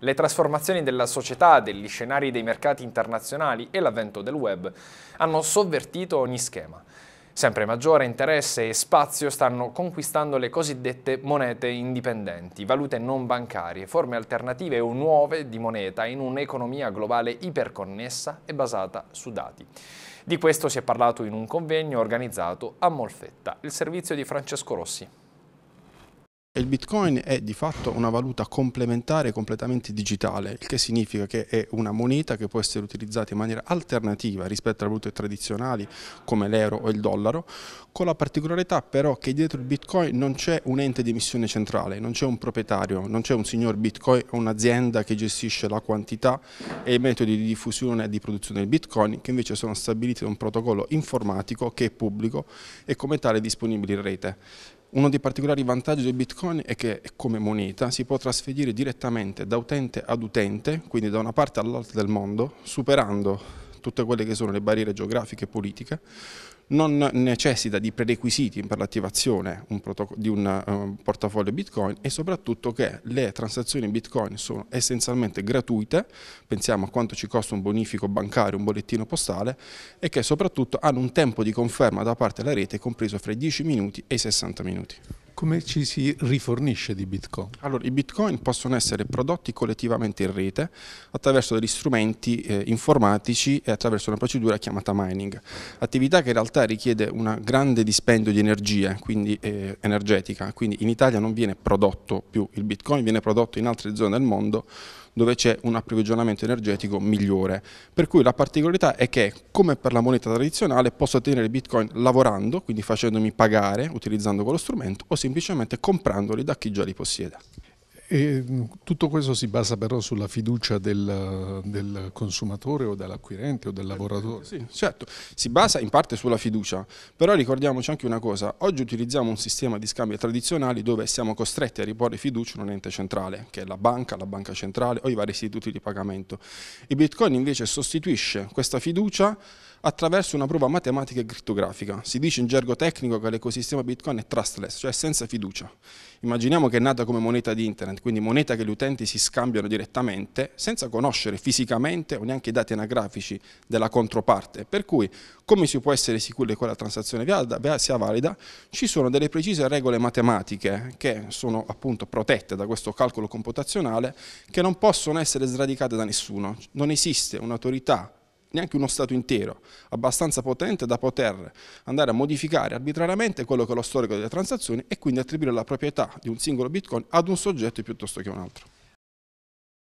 Le trasformazioni della società, degli scenari dei mercati internazionali e l'avvento del web hanno sovvertito ogni schema. Sempre maggiore interesse e spazio stanno conquistando le cosiddette monete indipendenti, valute non bancarie, forme alternative o nuove di moneta in un'economia globale iperconnessa e basata su dati. Di questo si è parlato in un convegno organizzato a Molfetta, il servizio di Francesco Rossi e il bitcoin è di fatto una valuta complementare completamente digitale, il che significa che è una moneta che può essere utilizzata in maniera alternativa rispetto alle valute tradizionali come l'euro o il dollaro, con la particolarità però che dietro il bitcoin non c'è un ente di emissione centrale, non c'è un proprietario, non c'è un signor bitcoin o un'azienda che gestisce la quantità e i metodi di diffusione e di produzione del bitcoin che invece sono stabiliti da un protocollo informatico che è pubblico e come tale disponibile in rete. Uno dei particolari vantaggi del Bitcoin è che come moneta si può trasferire direttamente da utente ad utente, quindi da una parte all'altra del mondo, superando tutte quelle che sono le barriere geografiche e politiche, non necessita di prerequisiti per l'attivazione di un eh, portafoglio Bitcoin e soprattutto che le transazioni Bitcoin sono essenzialmente gratuite, pensiamo a quanto ci costa un bonifico bancario, un bollettino postale e che soprattutto hanno un tempo di conferma da parte della rete compreso fra i 10 minuti e i 60 minuti. Come ci si rifornisce di bitcoin? Allora, i bitcoin possono essere prodotti collettivamente in rete attraverso degli strumenti eh, informatici e attraverso una procedura chiamata mining, attività che in realtà richiede un grande dispendio di energia, quindi eh, energetica, quindi in Italia non viene prodotto più il bitcoin, viene prodotto in altre zone del mondo dove c'è un approvvigionamento energetico migliore. Per cui la particolarità è che, come per la moneta tradizionale, posso ottenere bitcoin lavorando, quindi facendomi pagare, utilizzando quello strumento, o semplicemente semplicemente comprandoli da chi già li possiede. E mm, tutto questo si basa però sulla fiducia del, del consumatore o dell'acquirente o del eh, lavoratore? Sì, certo, si basa in parte sulla fiducia, però ricordiamoci anche una cosa, oggi utilizziamo un sistema di scambio tradizionali dove siamo costretti a riporre fiducia in un ente centrale, che è la banca, la banca centrale o i vari istituti di pagamento. Il Bitcoin invece sostituisce questa fiducia attraverso una prova matematica e crittografica. Si dice in gergo tecnico che l'ecosistema Bitcoin è trustless, cioè senza fiducia. Immaginiamo che è nata come moneta di internet, payment, quindi moneta che gli utenti si scambiano direttamente senza conoscere fisicamente o neanche i dati anagrafici della controparte. Per cui, come si può essere sicuri che quella transazione sia valida, ci sono delle precise regole matematiche che sono appunto protette da questo calcolo computazionale che non possono essere sradicate da nessuno. Non esiste un'autorità neanche uno Stato intero, abbastanza potente da poter andare a modificare arbitrariamente quello che è lo storico delle transazioni e quindi attribuire la proprietà di un singolo bitcoin ad un soggetto piuttosto che a un altro.